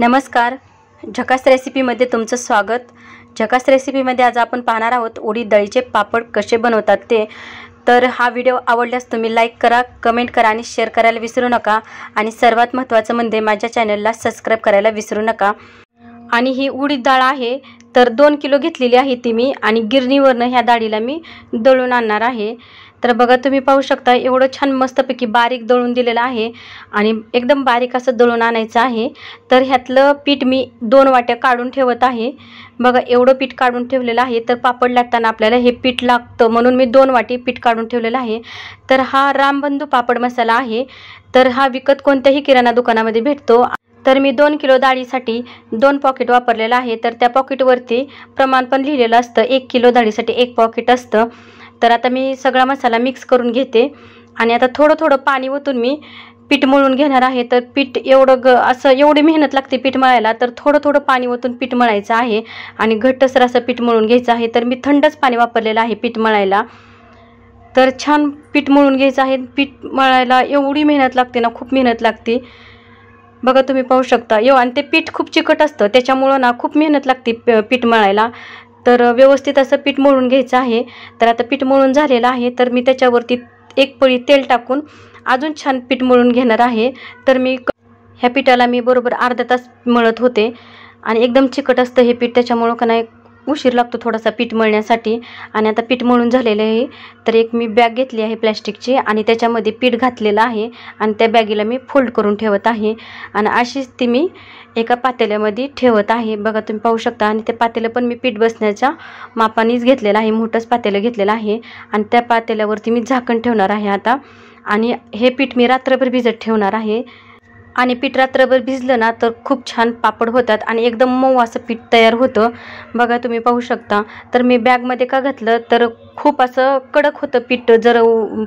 नमस्कार झकास रेसिपीमध्ये तुमचं स्वागत झकास रेसिपीमध्ये आज आपण पाहणार आहोत उडीद दळीचे पापड कसे बनवतात ते तर हा व्हिडिओ आवडल्यास तुम्ही लाईक करा कमेंट करा आणि शेअर करायला विसरू नका आणि सर्वात महत्त्वाचं म्हणजे माझ्या चॅनलला सबस्क्राईब करायला विसरू नका आणि ही उडीद डाळ आहे तर दोन किलो घेतलेली आहे ती मी आणि गिरणीवरनं ह्या डाळीला मी दळून आणणार आहे तर बघा तुम्ही पाहू शकता एवढं छान मस्तपैकी बारीक दळून दिलेलं आहे आणि एकदम बारीक असं दळून आणायचं आहे तर ह्यातलं पीठ मी दोन वाट्या काढून ठेवत आहे बघा एवढं पीठ काढून ठेवलेलं आहे तर पापड लाटताना आपल्याला हे पीठ लागतं म्हणून मी दोन वाटी पीठ काढून ठेवलेलं आहे तर हा रामबंधू पापड मसाला आहे तर हा विकत कोणत्याही किराणा दुकानामध्ये भेटतो तर मी दोन किलो डाळीसाठी दोन पॉकेट वापरलेलं आहे तर त्या पॉकेटवरती प्रमाण पण लिहिलेलं असतं एक किलो डाळीसाठी एक पॉकेट असतं तर आता मी सगळा मसाला मिक्स करून घेते आणि आता थोडं थोडं पाणी ओतून मी पीठ मळून घेणार आहे तर पीठ एवढं ग असं एवढी मेहनत लागते पीठ मळायला तर थोडं थोडं पाणी ओतून पीठ मळायचं आहे आणि घट्टसर असं पीठ मळून घ्यायचं आहे तर मी थंडच पाणी वापरलेलं आहे पीठ मळायला तर छान पीठ मळून घ्यायचं आहे पीठ मळायला एवढी मेहनत लागते ना खूप मेहनत लागते बघा तुम्ही पाहू शकता येऊ आणि ते पीठ खूप चिकट असतं त्याच्यामुळं ना खूप मेहनत लागते पीठ मळायला तर व्यवस्थित असं पीठ मळून घ्यायचं आहे तर आता पीठ मळून झालेलं आहे तर मी त्याच्यावरती एक पळी तेल टाकून अजून छान पीठ मळून घेणार आहे तर मी ह्या पिठाला मी बरोबर अर्धा तास मळत होते आणि एकदम चिकट असतं हे पीठ त्याच्यामुळं का नाही उशीर लागतो थोडासा पीठ मळण्यासाठी आणि आता पीठ मळून झालेलं आहे तर एक मी बॅग घेतली आहे प्लॅस्टिकची आणि त्याच्यामध्ये पीठ घातलेलं आहे आणि त्या बॅगेला मी फोल्ड करून ठेवत आहे आणि अशीच ती मी एका पातेल्यामध्ये ठेवत आहे बघा तुम्ही पाहू शकता आणि ते पातेलं पण मी पीठ बसण्याच्या मापानेच घेतलेलं आहे मोठंच पातेलं घेतलेलं आहे आणि त्या पातेल्यावरती मी झाकण ठेवणार आहे आता आणि हे पीठ मी रात्रभर भिजत ठेवणार आहे आणि पीठ रात्रभर भिजलं ना तर खूप छान पापड होतात आणि एकदम मऊ असं पीठ तयार होतं बघा तुम्ही पाहू शकता तर मी बॅगमध्ये का घातलं तर खूप असं कडक होतं पीठ जर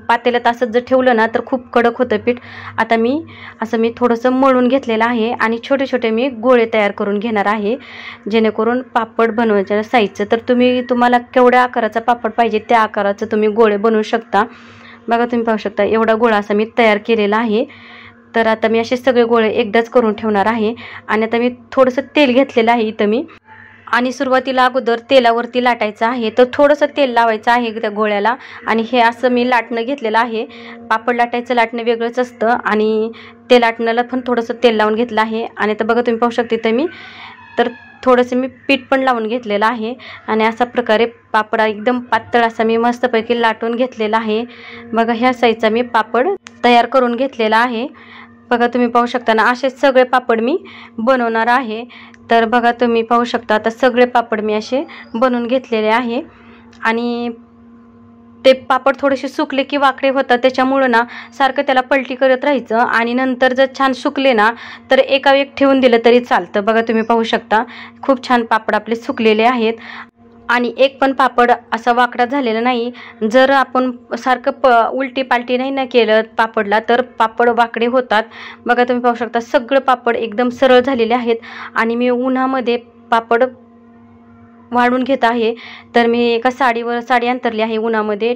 पातेल्यात असं जर ठेवलं ना तर खूप कडक होतं पीठ आता मी असं मी थोडंसं मळून घेतलेलं आहे आणि छोटे छोटे मी गोळे तयार करून घेणार आहे जेणेकरून पापड बनवायच्या साईजचं तर तुम्ही तुम्हाला केवढ्या आकाराचा पापड पाहिजे त्या आकाराचं तुम्ही गोळे बनवू शकता बघा तुम्ही पाहू शकता एवढा गोळा असा मी तयार केलेला आहे तर आता मी असे सगळे गोळे एकदाच करून ठेवणार आहे आणि आता मी थोडंसं तेल घेतलेलं आहे इथं मी आणि सुरुवातीला अगोदर तेलावरती लाटायचं आहे तर थोडंसं तेल लावायचं आहे त्या गोळ्याला आणि हे असं मी लाटणं घेतलेलं आहे पापड लाटायचं लाटणं वेगळंच असतं आणि ते लाटण्याला पण थोडंसं तेल लावून घेतलं आहे आणि आता बघा तुम्ही पाहू शकते तर मी तर थोडंसं मी पीठ पण लावून घेतलेलं आहे आणि अशा प्रकारे पापड एकदम पातळ असा मी मस्तपैकी लाटून घेतलेला आहे बघा ह्या साईजचा मी पापड तयार करून घेतलेला आहे बघा तुम्ही पाहू शकता ना असे सगळे पापड मी बनवणार आहे तर बघा तुम्ही पाहू शकता आता सगळे पापड मी असे बनवून घेतलेले आहे आणि ते पापड थोडेसे सुकले की वाकडे होतात त्याच्यामुळं ना सारखं त्याला पलटी करत राहायचं आणि नंतर जर छान सुकले ना तर एका ठेवून दिलं तरी चालतं बघा तुम्ही पाहू शकता खूप छान पापड आपले सुकलेले आहेत आणि एक पण पापड असा वाकडा झालेला नाही जर आपण सारखं प उलटी पालटी नाही ना केलं पापडला तर पापड वाकडे होतात बघा तुम्ही पाहू शकता सगळं पापड एकदम सरळ झालेले आहेत आणि मी उन्हामध्ये पापड वाढून घेत आहे तर मी एका साडीवर साडी अंतरली आहे उन्हामध्ये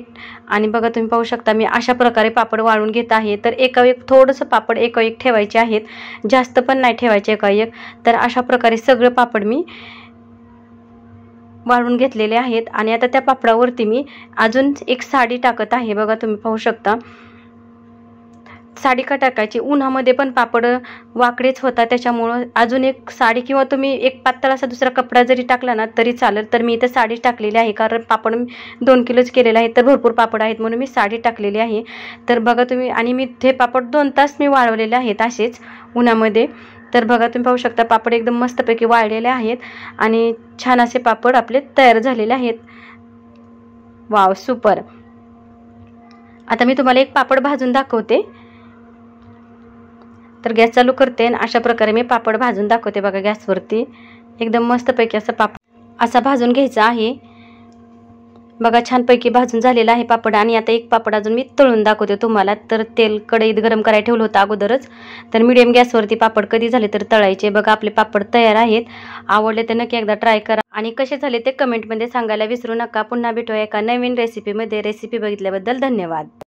आणि बघा तुम्ही पाहू शकता मी अशा प्रकारे पापड वाळून घेत आहे तर एका एक थोडंसं पापड एका एक ठेवायचे आहेत जास्त पण नाही ठेवायचे एका एक तर अशा प्रकारे सगळं पापड मी वाळून घेतलेले आहेत आणि आता त्या पापडावरती मी अजून एक साडी टाकत आहे बघा तुम्ही पाहू शकता साडी का टाकायची उन्हामध्ये पण पापड वाकडेच होता त्याच्यामुळं अजून एक साडी किंवा तुम्ही एक पातळ असा दुसरा कपडा जरी टाकला ना तरी चालेल तर मी इथं साडी टाकलेली आहे कारण पापड दोन किलोच केलेलं आहे तर भरपूर पापड आहेत म्हणून मी साडी टाकलेली आहे तर बघा तुम्ही आणि मी ते पापड दोन तास मी वाळवलेले आहेत असेच उन्हामध्ये तर बघा तुम्ही पाहू शकता पापड एकदम मस्तपैकी वाळलेले आहेत आणि छान असे पापड आपले तयार झालेले आहेत वाव सुपर आता मी तुम्हाला एक पापड भाजून दाखवते तर गॅस चालू करते आणि अशा प्रकारे मी पापड भाजून दाखवते बघा गॅसवरती एकदम मस्तपैकी असं पापड असा भाजून घ्यायचा आहे बघा छानपैकी भाजून झालेला आहे पापड आणि आता एक पापड अजून मी तळून दाखवते तुम्हाला तर तेल कढईत गरम करायला ठेवलं होतं अगोदरच तर मिडियम गॅसवरती पापड कधी झाले तर तळायचे बघा आपले पापड तयार आहेत आवडले तर नक्की एकदा ट्राय करा आणि कसे झाले ते कमेंटमध्ये सांगायला विसरू नका पुन्हा भेटूया एका नवीन रेसिपीमध्ये रेसिपी बघितल्याबद्दल धन्यवाद